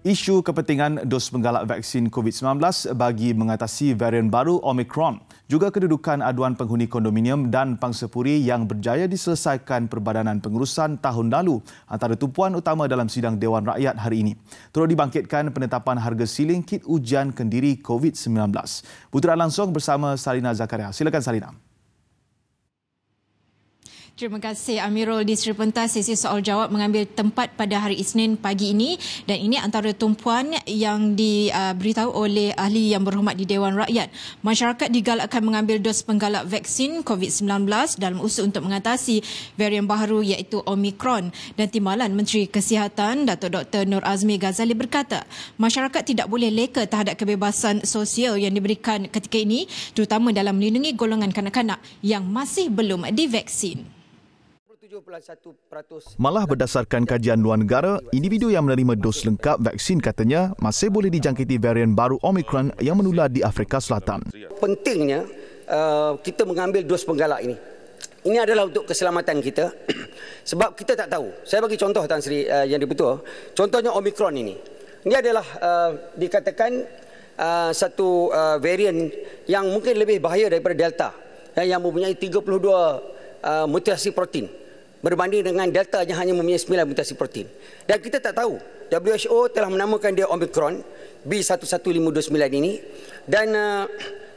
isu kepentingan dos penggalak vaksin COVID-19 bagi mengatasi varian baru Omicron. Juga kedudukan aduan penghuni kondominium dan pangsepuri yang berjaya diselesaikan perbadanan pengurusan tahun lalu antara tumpuan utama dalam sidang Dewan Rakyat hari ini. Terus dibangkitkan penetapan harga siling kit ujian kendiri COVID-19. Putera langsung bersama Salina Zakaria. Silakan Salina. Terima kasih Amirul di Serpentas sesi soal jawab mengambil tempat pada hari Isnin pagi ini dan ini antara tumpuan yang diberitahu oleh ahli yang berhormat di Dewan Rakyat. Masyarakat digalakkan mengambil dos penggalak vaksin COVID-19 dalam usaha untuk mengatasi varian baru iaitu Omicron dan timbalan Menteri Kesihatan Datuk Dr. Nur Azmi Ghazali berkata masyarakat tidak boleh leka terhadap kebebasan sosial yang diberikan ketika ini terutama dalam melindungi golongan kanak-kanak yang masih belum divaksin. Malah berdasarkan kajian luar negara, individu yang menerima dos lengkap vaksin katanya masih boleh dijangkiti varian baru Omicron yang menular di Afrika Selatan. Pentingnya uh, kita mengambil dos penggalak ini. Ini adalah untuk keselamatan kita sebab kita tak tahu. Saya bagi contoh Tan Sri uh, yang dibetul. Contohnya Omicron ini. Ini adalah uh, dikatakan satu varian yang mungkin lebih bahaya daripada Delta eh, yang mempunyai 32 mutasi protein berbanding dengan Delta yang hanya mempunyai 9 mutasi protein. Dan kita tak tahu WHO telah menamakan dia Omicron B11529 ini dan uh,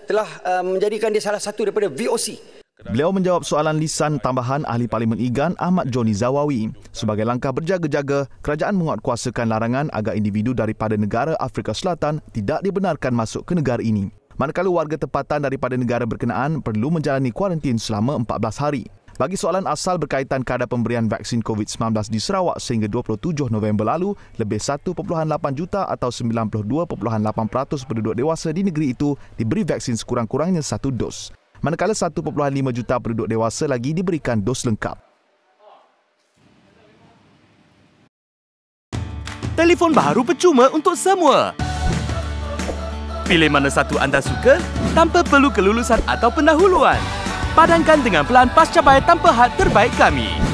telah uh, menjadikan dia salah satu daripada VOC. Beliau menjawab soalan lisan tambahan Ahli Parlimen Igan Ahmad Joni Zawawi. Sebagai langkah berjaga-jaga, kerajaan menguatkuasakan larangan agar individu daripada negara Afrika Selatan tidak dibenarkan masuk ke negara ini. Manakala warga tempatan daripada negara berkenaan perlu menjalani kuarantin selama 14 hari. Bagi soalan asal berkaitan kadar pemberian vaksin COVID-19 di Sarawak sehingga 27 November lalu, lebih 1.8 juta atau 92.8% penduduk dewasa di negeri itu diberi vaksin sekurang-kurangnya satu dos. Manakala 1.5 juta penduduk dewasa lagi diberikan dos lengkap. Telefon baru percuma untuk semua. Pilih mana satu anda suka tanpa perlu kelulusan atau pendahuluan. Padankan dengan pelan pasca bayar tanpa had terbaik kami.